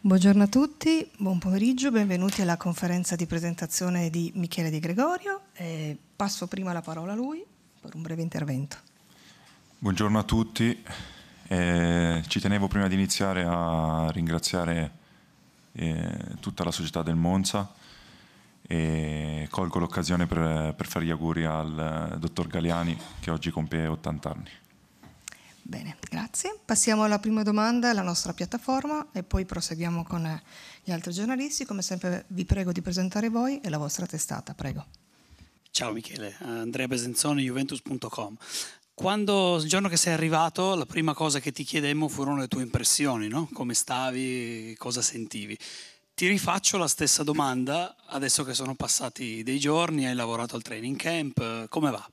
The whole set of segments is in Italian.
Buongiorno a tutti, buon pomeriggio, benvenuti alla conferenza di presentazione di Michele Di Gregorio. Eh, passo prima la parola a lui per un breve intervento. Buongiorno a tutti, eh, ci tenevo prima di iniziare a ringraziare eh, tutta la società del Monza e colgo l'occasione per, per fare gli auguri al eh, dottor Galiani che oggi compie 80 anni. Bene, grazie. Passiamo alla prima domanda, la nostra piattaforma e poi proseguiamo con eh, gli altri giornalisti. Come sempre vi prego di presentare voi e la vostra testata, prego. Ciao Michele, Andrea Besenzone, juventus.com. Quando il giorno che sei arrivato, la prima cosa che ti chiedemmo furono le tue impressioni, no? come stavi, cosa sentivi. Ti rifaccio la stessa domanda adesso che sono passati dei giorni, hai lavorato al training camp, come va?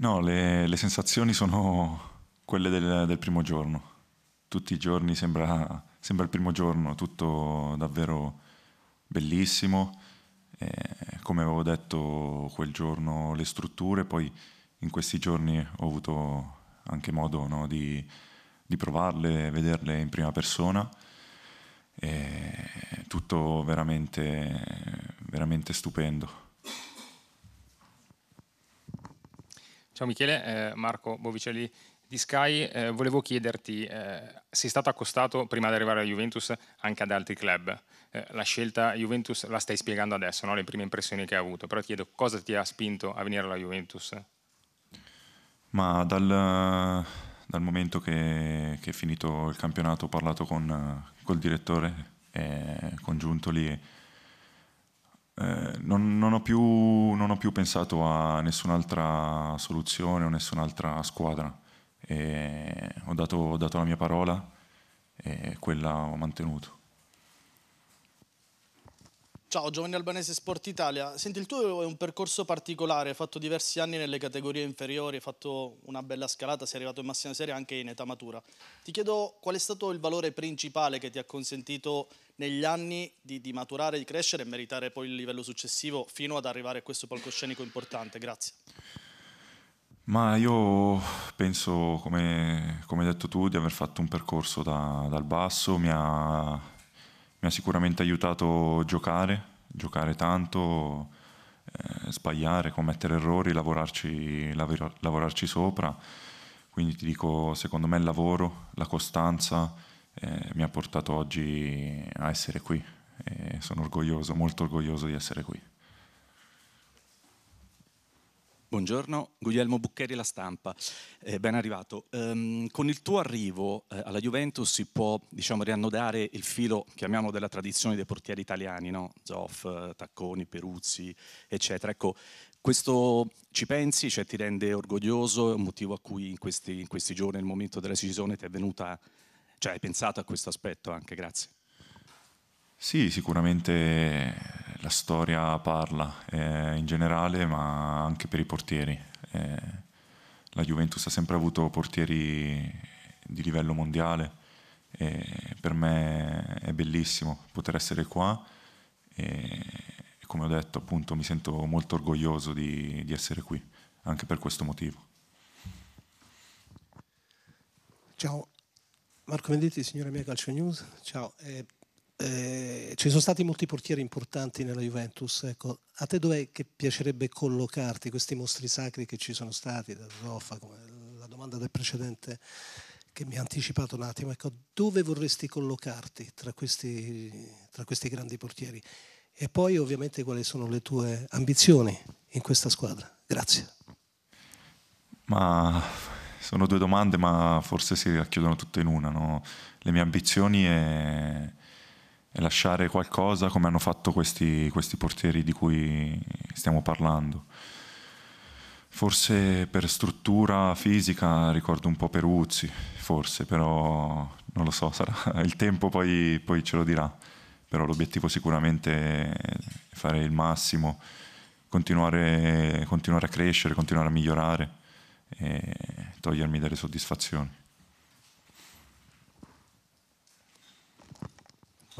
No, le, le sensazioni sono quelle del, del, primo giorno. Tutti i giorni sembra, sembra il primo giorno, tutto davvero bellissimo. Eh, come avevo detto quel giorno le strutture, poi in questi giorni ho avuto anche modo no, di, di, provarle, vederle in prima persona. Eh, tutto veramente, veramente stupendo. Ciao Michele, eh, Marco Bovicelli di Sky, eh, volevo chiederti, eh, sei stato accostato prima di arrivare alla Juventus anche ad altri club, eh, la scelta Juventus la stai spiegando adesso, no? le prime impressioni che hai avuto, però ti chiedo cosa ti ha spinto a venire alla Juventus? Ma dal, dal momento che, che, è finito il campionato ho parlato con, col direttore, eh, congiunto lì eh, non, non, ho più, non, ho più, pensato a nessun'altra soluzione o nessun'altra squadra. Ho dato, ho, dato, la mia parola e quella ho mantenuto. Ciao, Giovanni Albanese Sport Italia. Senti, il tuo è un percorso particolare, hai fatto diversi anni nelle categorie inferiori, hai fatto una bella scalata, sei arrivato in massima serie anche in età matura. Ti chiedo qual è stato il valore principale che ti ha consentito negli anni di, di maturare, di crescere e meritare poi il livello successivo fino ad arrivare a questo palcoscenico importante. Grazie. Ma io penso, come, hai detto tu, di aver fatto un percorso da, dal basso, mi ha mi ha sicuramente aiutato a giocare, giocare tanto, eh, sbagliare, commettere errori, lavorarci, lavor- lavorarci, sopra. Quindi ti dico, secondo me il lavoro, la costanza eh, mi ha portato oggi a essere qui. E sono orgoglioso, molto orgoglioso di essere qui. Buongiorno, Guglielmo Buccheri La Stampa, eh, ben arrivato. Um, con il tuo arrivo eh, alla Juventus si può diciamo, riannodare il filo, chiamiamolo, della tradizione dei portieri italiani, no? Zoff, eh, Tacconi, Peruzzi, eccetera. Ecco, questo ci pensi, cioè, ti rende orgoglioso, è un motivo a cui in questi, in questi giorni, nel momento della decisione, ti è venuta, cioè hai pensato a questo aspetto anche, grazie. Sì, sicuramente la storia parla eh, in generale, ma anche per i portieri. Eh, la Juventus ha sempre avuto portieri di livello mondiale e per me è bellissimo poter essere qua e come ho detto appunto mi sento molto orgoglioso di, di essere qui, anche per questo motivo. Ciao, Marco Venditti, signora mia Calcio News, ciao. Eh... Eh, ci sono stati molti portieri importanti nella Juventus. Ecco, a te dov'è che piacerebbe collocarti questi mostri sacri che ci sono stati, da Zoffa, la domanda del precedente che mi ha anticipato un attimo, ecco, dove vorresti collocarti tra questi, tra questi grandi portieri? E poi ovviamente quali sono le tue ambizioni in questa squadra? Grazie. Ma sono due domande, ma forse si racchiudono tutte in una. No? Le mie ambizioni è e lasciare qualcosa come hanno fatto questi, questi portieri di cui stiamo parlando. Forse per struttura fisica ricordo un po' Peruzzi, forse, però non lo so, sarà, il tempo poi, poi ce lo dirà, però l'obiettivo sicuramente è fare il massimo, continuare, continuare a crescere, continuare a migliorare e togliermi delle soddisfazioni.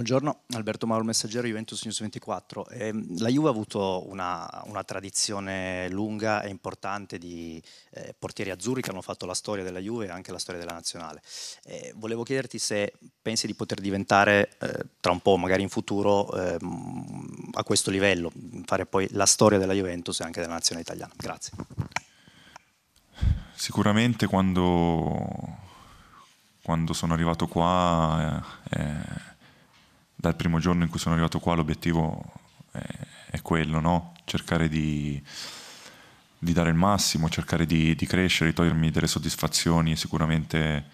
Buongiorno, Alberto Mauro Messaggero, Juventus News 24. Eh, la Juve ha avuto una, una, tradizione lunga e importante di eh, portieri azzurri che hanno fatto la storia della Juve e anche la storia della nazionale. Eh, volevo chiederti se pensi di poter diventare, eh, tra un po' magari in futuro, ehm, a questo livello, fare poi la storia della Juventus e anche della nazionale italiana. Grazie. Sicuramente quando, quando sono arrivato qua eh, eh, dal primo giorno in cui sono arrivato qua l'obiettivo è, è quello, no? cercare di, di, dare il massimo, cercare di, di, crescere, di togliermi delle soddisfazioni. Sicuramente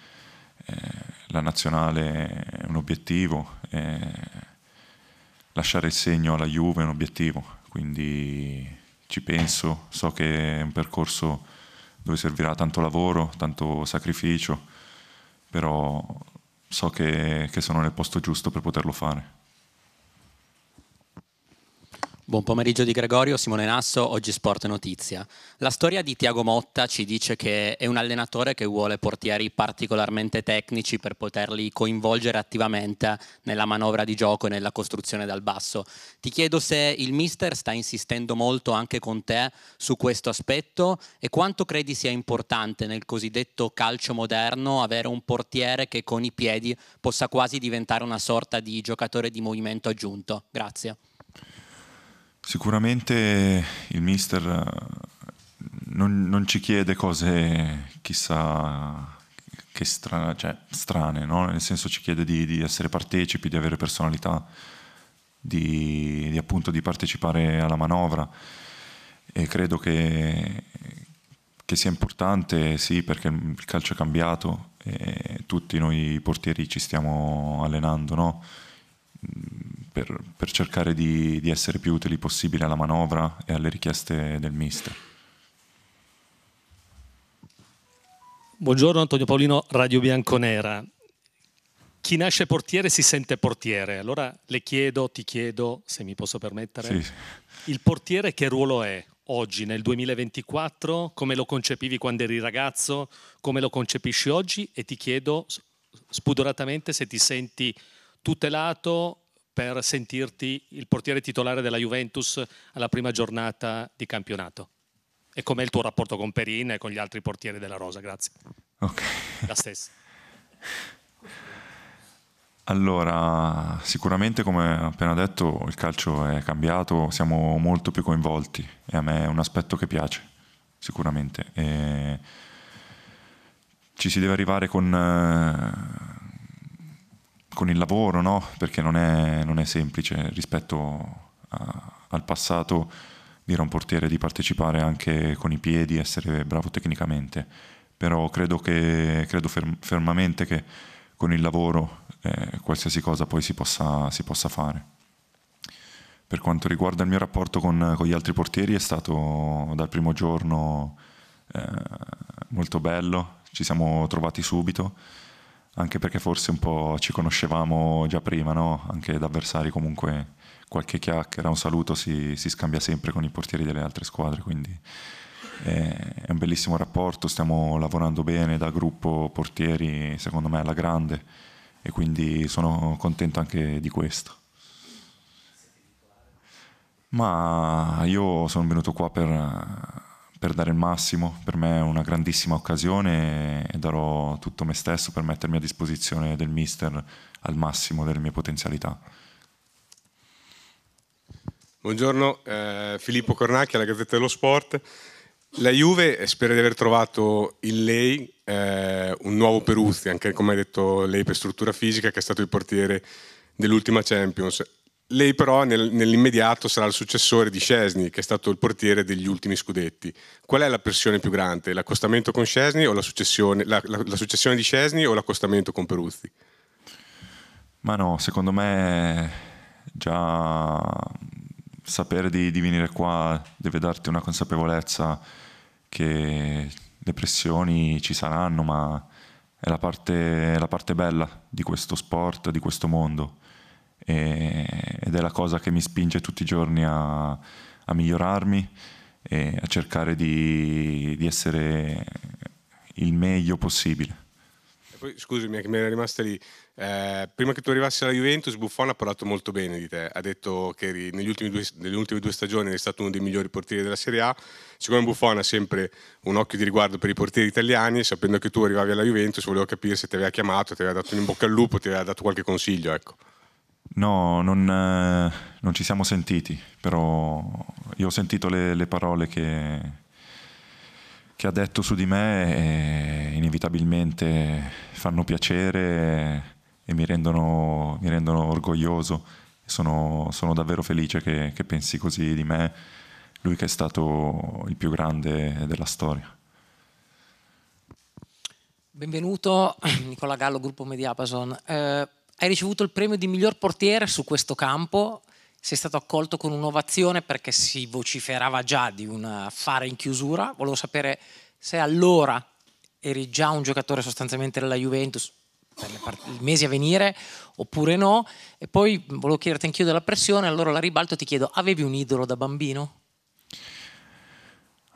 eh, la nazionale è un obiettivo, eh, lasciare il segno alla Juve è un obiettivo, quindi ci penso, so che è un percorso dove servirà tanto lavoro, tanto sacrificio, però so che, che sono nel posto giusto per poterlo fare. Buon pomeriggio di Gregorio, Simone Nasso, oggi Sport e Notizia. La storia di Tiago Motta ci dice che è un allenatore che vuole portieri particolarmente tecnici per poterli coinvolgere attivamente nella manovra di gioco e nella costruzione dal basso. Ti chiedo se il mister sta insistendo molto anche con te su questo aspetto e quanto credi sia importante nel cosiddetto calcio moderno avere un portiere che con i piedi possa quasi diventare una sorta di giocatore di movimento aggiunto. Grazie. Sicuramente il mister eh, non, non ci chiede cose chissà che stra- cioè, strane, no? nel senso ci chiede di, di, essere partecipi, di avere personalità, di, di, appunto di partecipare alla manovra e credo che, che, sia importante, sì, perché il calcio è cambiato e tutti noi portieri ci stiamo allenando, no? per, per cercare di, di, essere più utili possibile alla manovra e alle richieste del mister. Buongiorno Antonio Paolino, Radio Bianconera. Chi nasce portiere si sente portiere, allora le chiedo, ti chiedo, se mi posso permettere, sì. il portiere che ruolo è oggi, nel 2024, come lo concepivi quando eri ragazzo, come lo concepisci oggi e ti chiedo spudoratamente se ti senti tutelato per sentirti il portiere titolare della Juventus alla prima giornata di campionato? E com'è il tuo rapporto con Perin e con gli altri portieri della Rosa? Grazie. Ok. La stessa. Allora, sicuramente come appena detto il calcio è cambiato, siamo molto più coinvolti e a me è un aspetto che piace, sicuramente. E ci si deve arrivare con eh, con il lavoro, no? perché non è, non è, semplice rispetto a, al passato dire a un portiere di partecipare anche con i piedi, essere bravo tecnicamente, però credo, che, credo ferm, fermamente che con il lavoro eh, qualsiasi cosa poi si possa, si possa, fare. Per quanto riguarda il mio rapporto con, con gli altri portieri è stato dal primo giorno eh, molto bello, ci siamo trovati subito anche perché forse un po' ci conoscevamo già prima, no? anche da avversari comunque qualche chiacchiera, un saluto si, si, scambia sempre con i portieri delle altre squadre, quindi è un bellissimo rapporto, stiamo lavorando bene da gruppo portieri, secondo me alla grande e quindi sono contento anche di questo. Ma io sono venuto qua per per dare il massimo. Per me è una grandissima occasione e darò tutto me stesso per mettermi a disposizione del mister al massimo delle mie potenzialità. Buongiorno, eh, Filippo Cornacchi alla Gazzetta dello Sport. La Juve eh, spera di aver trovato in lei eh, un nuovo Peruzzi, anche come ha detto lei per struttura fisica, che è stato il portiere dell'ultima Champions. Lei però nel, nell'immediato sarà il successore di Scesni, che è stato il portiere degli ultimi scudetti. Qual è la pressione più grande? L'accostamento con Scesni o la successione, la, la, la successione di Scesni o l'accostamento con Peruzzi? Ma no, secondo me già sapere di, di venire qua deve darti una consapevolezza che le pressioni ci saranno, ma è la parte, è la parte bella di questo sport, di questo mondo e, ed è la cosa che mi spinge tutti i giorni a, a migliorarmi e a cercare di, di essere il meglio possibile. Poi, scusami, che mi era rimasta lì. Eh, prima che tu arrivassi alla Juventus, Buffon ha parlato molto bene di te. Ha detto che eri, negli ultimi due, nelle ultime due stagioni eri stato uno dei migliori portieri della Serie A. Siccome Buffon ha sempre un occhio di riguardo per i portieri italiani, sapendo che tu arrivavi alla Juventus, volevo capire se ti aveva chiamato, ti aveva dato un in bocca al lupo, ti aveva dato qualche consiglio. Ecco. No, non, eh, non, ci siamo sentiti, però io ho sentito le, le parole che, che, ha detto su di me e inevitabilmente fanno piacere e mi rendono, mi rendono orgoglioso. Sono, sono, davvero felice che, che pensi così di me, lui che è stato il più grande della storia. Benvenuto Nicola Gallo, gruppo Mediapason. Eh, hai ricevuto il premio di miglior portiere su questo campo, sei stato accolto con un'ovazione perché si vociferava già di un affare in chiusura, volevo sapere se allora eri già un giocatore sostanzialmente della Juventus per part- i mesi a venire oppure no, e poi volevo chiederti anch'io della pressione, allora la ribalto e ti chiedo, avevi un idolo da bambino?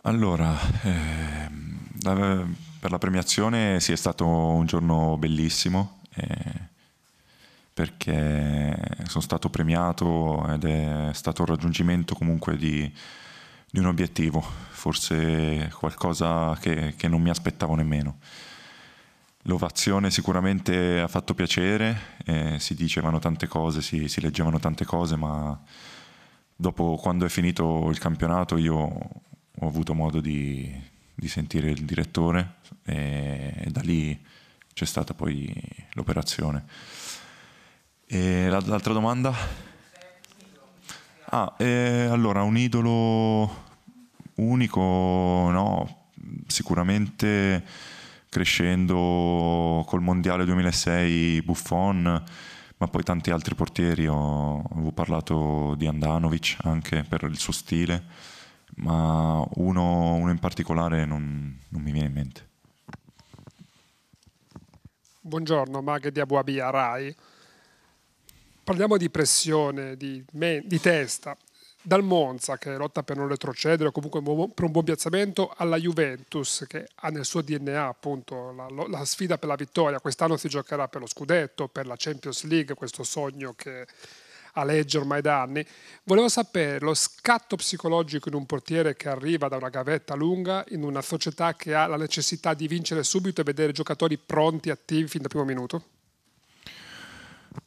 Allora, eh, per la premiazione sì è stato un giorno bellissimo. Eh, perché sono stato premiato ed è stato il raggiungimento comunque di, di un obiettivo, forse qualcosa che, che, non mi aspettavo nemmeno. L'ovazione sicuramente ha fatto piacere, eh, si dicevano tante cose, si, si leggevano tante cose, ma dopo quando è finito il campionato io ho avuto modo di, di sentire il direttore e, e da lì c'è stata poi l'operazione e l'altra domanda? Ah, eh, allora, un idolo unico, no, sicuramente crescendo col Mondiale 2006 Buffon, ma poi tanti altri portieri, ho, avevo parlato di Andanovic anche per il suo stile, ma uno, uno in particolare non, non, mi viene in mente. Buongiorno, Maghe di Abu Abia Rai parliamo di pressione, di, me, di testa, dal Monza che lotta per non retrocedere o comunque per un buon piazzamento alla Juventus che ha nel suo DNA appunto la, la, sfida per la vittoria quest'anno si giocherà per lo scudetto per la Champions League questo sogno che aleggia ormai da anni volevo sapere lo scatto psicologico in un portiere che arriva da una gavetta lunga in una società che ha la necessità di vincere subito e vedere giocatori pronti attivi fin dal primo minuto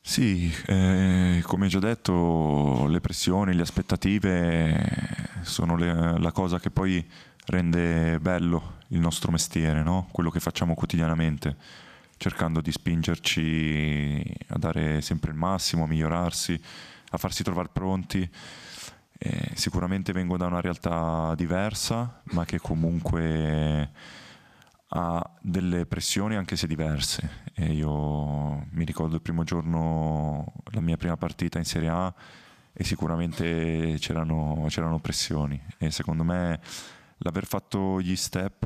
sì, eh, come già detto, le pressioni, le aspettative sono le, la cosa che poi rende bello il nostro mestiere, no? quello che facciamo quotidianamente, cercando di spingerci a dare sempre il massimo, a migliorarsi, a farsi trovare pronti. Eh, sicuramente vengo da una realtà diversa, ma che comunque ha delle pressioni anche se diverse. E io mi ricordo il primo giorno, la mia prima partita in Serie A e sicuramente c'erano, c'erano pressioni e secondo me l'aver fatto gli step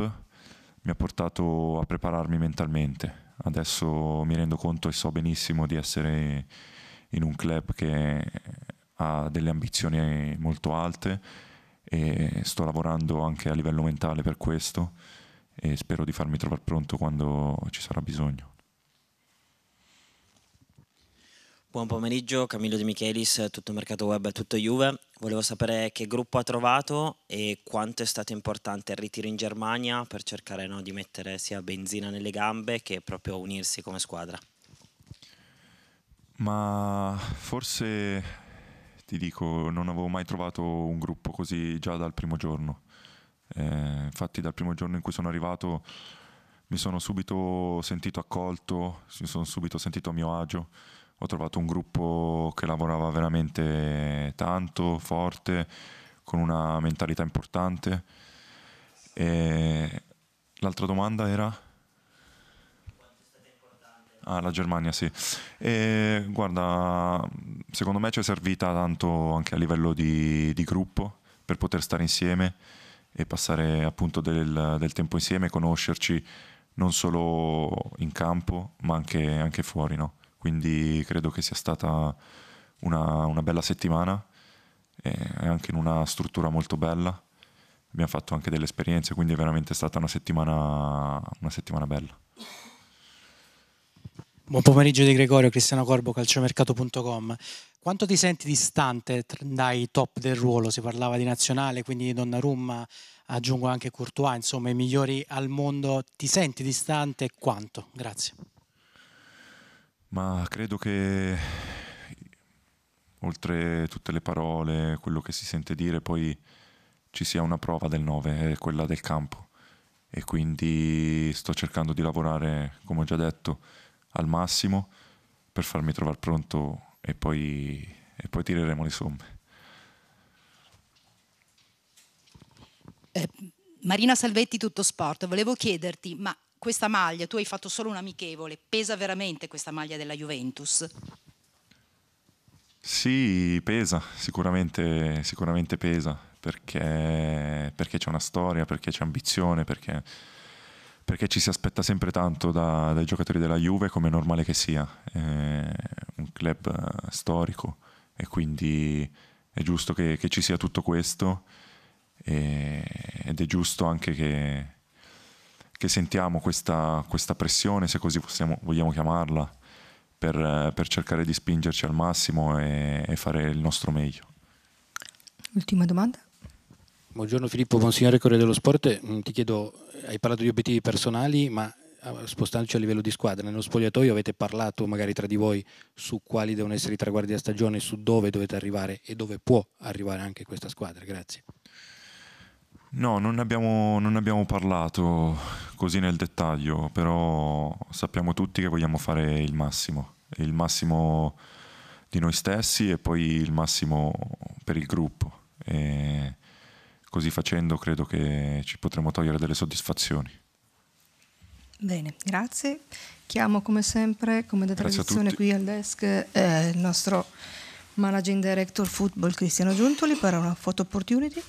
mi ha portato a prepararmi mentalmente. Adesso mi rendo conto e so benissimo di essere in un club che ha delle ambizioni molto alte e sto lavorando anche a livello mentale per questo e spero di farmi trovare pronto quando ci sarà bisogno. Buon pomeriggio, Camillo De Michelis, tutto Mercato Web, tutto Juve. Volevo sapere che gruppo ha trovato e quanto è stato importante il ritiro in Germania per cercare no, di mettere sia benzina nelle gambe che proprio unirsi come squadra. Ma forse ti dico, non avevo mai trovato un gruppo così già dal primo giorno. Eh, infatti dal primo giorno in cui sono arrivato mi sono subito sentito accolto, mi sono subito sentito a mio agio, ho trovato un gruppo che lavorava veramente tanto, forte, con una mentalità importante. E l'altra domanda era... Ah, la Germania, sì. E, guarda, secondo me ci è servita tanto anche a livello di, di gruppo per poter stare insieme e passare appunto del, del tempo insieme, conoscerci non solo in campo ma anche, anche fuori. No? Quindi credo che sia stata una, una bella settimana anche in una struttura molto bella. Abbiamo fatto anche delle esperienze, quindi è veramente stata una settimana, una settimana bella. Buon pomeriggio di Gregorio, Cristiano Corbo, calciomercato.com. Quanto ti senti distante dai top del ruolo? Si parlava di nazionale, quindi di Donnarumma, aggiungo anche Courtois, insomma i migliori al mondo. Ti senti distante quanto? Grazie. Ma credo che oltre tutte le parole, quello che si sente dire, poi ci sia una prova del 9, quella del campo. E quindi sto cercando di lavorare, come ho già detto, al massimo per farmi trovare pronto e poi, e poi tireremo le somme. Eh, Marina Salvetti, Tutto Sport, volevo chiederti, ma questa maglia, tu hai fatto solo un amichevole, pesa veramente questa maglia della Juventus? Sì, pesa, sicuramente, sicuramente pesa, perché, perché c'è una storia, perché c'è ambizione, perché perché ci si aspetta sempre tanto da, dai giocatori della Juve, come è normale che sia, è un club eh, storico e quindi è giusto che, che ci sia tutto questo e, ed è giusto anche che, che sentiamo questa, questa, pressione, se così possiamo, vogliamo chiamarla, per, per, cercare di spingerci al massimo e, e fare il nostro meglio. Ultima domanda? Buongiorno Filippo, consigliere Corriere dello Sport. Mm, ti chiedo, hai parlato di obiettivi personali, ma ah, spostandoci a livello di squadra, nello spogliatoio avete parlato magari tra di voi su quali devono essere i traguardi della stagione, su dove dovete arrivare e dove può arrivare anche questa squadra. Grazie. No, non ne abbiamo, non abbiamo parlato così nel dettaglio, però sappiamo tutti che vogliamo fare il massimo, il massimo di noi stessi e poi il massimo per il gruppo. E così facendo credo che ci potremo togliere delle soddisfazioni. Bene, grazie. Chiamo come sempre, come da tradizione qui al desk, eh, il nostro managing director football Cristiano Giuntoli per una photo opportunity.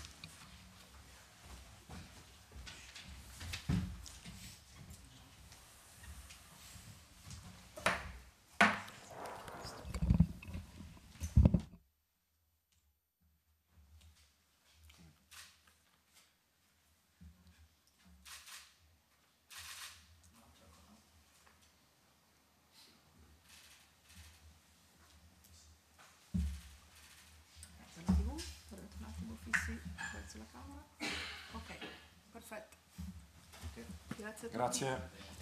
Grazie a tutti. Grazie.